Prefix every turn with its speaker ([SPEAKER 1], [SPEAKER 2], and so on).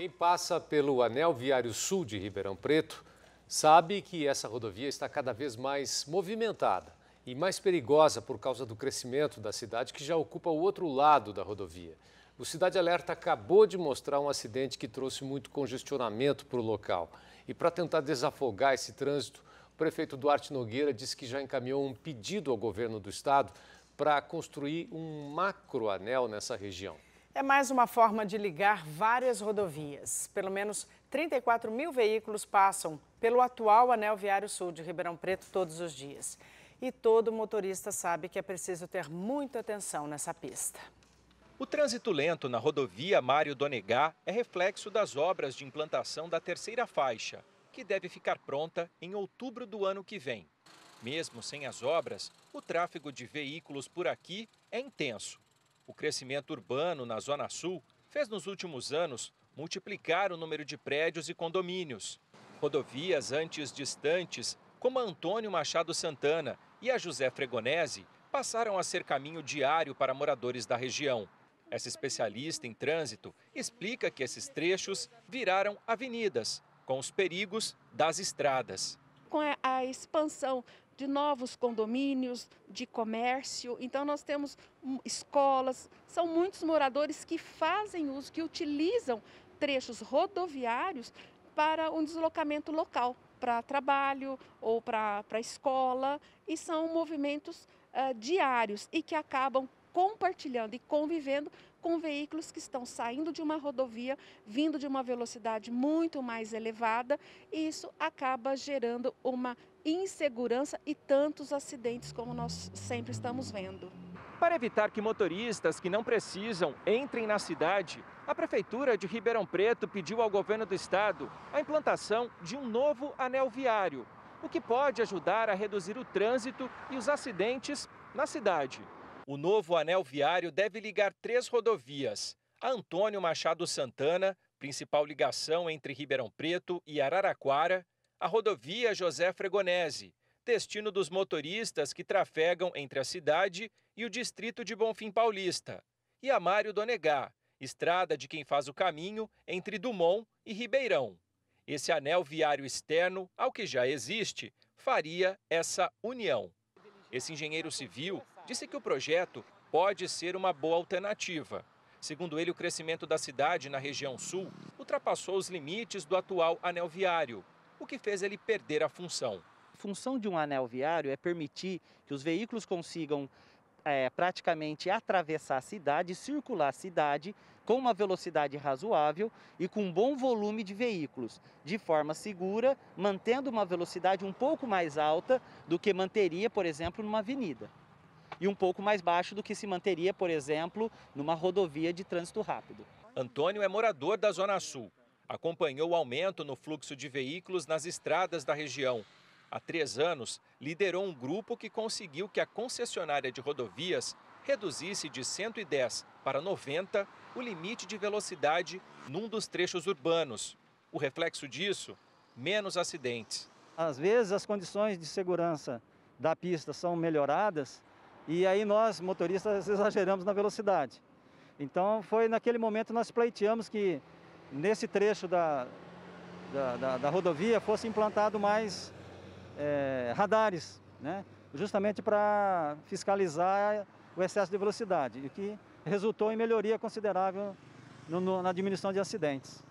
[SPEAKER 1] Quem passa pelo anel viário sul de Ribeirão Preto sabe que essa rodovia está cada vez mais movimentada e mais perigosa por causa do crescimento da cidade que já ocupa o outro lado da rodovia. O Cidade Alerta acabou de mostrar um acidente que trouxe muito congestionamento para o local. E para tentar desafogar esse trânsito, o prefeito Duarte Nogueira disse que já encaminhou um pedido ao governo do estado para construir um macro anel nessa região.
[SPEAKER 2] É mais uma forma de ligar várias rodovias. Pelo menos 34 mil veículos passam pelo atual anel viário sul de Ribeirão Preto todos os dias. E todo motorista sabe que é preciso ter muita
[SPEAKER 3] atenção nessa pista.
[SPEAKER 2] O trânsito lento na rodovia Mário Donegá é reflexo das obras de implantação da terceira faixa, que deve ficar pronta em outubro do ano que vem. Mesmo sem as obras, o tráfego de veículos por aqui é intenso o crescimento urbano na Zona Sul fez nos últimos anos multiplicar o número de prédios e condomínios. Rodovias antes distantes, como a Antônio Machado Santana e a José Fregonese, passaram a ser caminho diário para moradores da região. Essa especialista em trânsito explica que esses trechos viraram avenidas, com os perigos das estradas.
[SPEAKER 3] Com a expansão de novos condomínios, de comércio. Então, nós temos hum, escolas, são muitos moradores que fazem uso, que utilizam trechos rodoviários para um deslocamento local, para trabalho ou para escola, e são movimentos uh, diários e que acabam compartilhando e convivendo com veículos que estão saindo de uma rodovia, vindo de uma velocidade muito mais elevada, e isso acaba gerando uma insegurança e tantos acidentes como nós sempre estamos vendo.
[SPEAKER 2] Para evitar que motoristas que não precisam entrem na cidade, a Prefeitura de Ribeirão Preto pediu ao governo do estado a implantação de um novo anel viário, o que pode ajudar a reduzir o trânsito e os acidentes na cidade. O novo anel viário deve ligar três rodovias: a Antônio Machado Santana, principal ligação entre Ribeirão Preto e Araraquara, a rodovia José Fregonese, destino dos motoristas que trafegam entre a cidade e o distrito de Bonfim Paulista, e a Mário Donegá, estrada de quem faz o caminho entre Dumont e Ribeirão. Esse anel viário externo ao que já existe faria essa união. Esse engenheiro civil disse que o projeto pode ser uma boa alternativa. Segundo ele, o crescimento da cidade na região sul ultrapassou os limites do atual anel viário o que fez ele perder a função.
[SPEAKER 4] A função de um anel viário é permitir que os veículos consigam é, praticamente atravessar a cidade, circular a cidade com uma velocidade razoável e com um bom volume de veículos, de forma segura, mantendo uma velocidade um pouco mais alta do que manteria, por exemplo, numa avenida. E um pouco mais baixo do que se manteria, por exemplo, numa rodovia de trânsito rápido.
[SPEAKER 2] Antônio é morador da Zona Sul acompanhou o aumento no fluxo de veículos nas estradas da região. Há três anos, liderou um grupo que conseguiu que a concessionária de rodovias reduzisse de 110 para 90 o limite de velocidade num dos trechos urbanos. O reflexo disso, menos acidentes.
[SPEAKER 4] Às vezes, as condições de segurança da pista são melhoradas e aí nós, motoristas, exageramos na velocidade. Então, foi naquele momento que nós pleiteamos que nesse trecho da, da, da, da rodovia fosse implantado mais é, radares, né? justamente para fiscalizar o excesso de velocidade, o que resultou em melhoria considerável no, no, na diminuição de acidentes.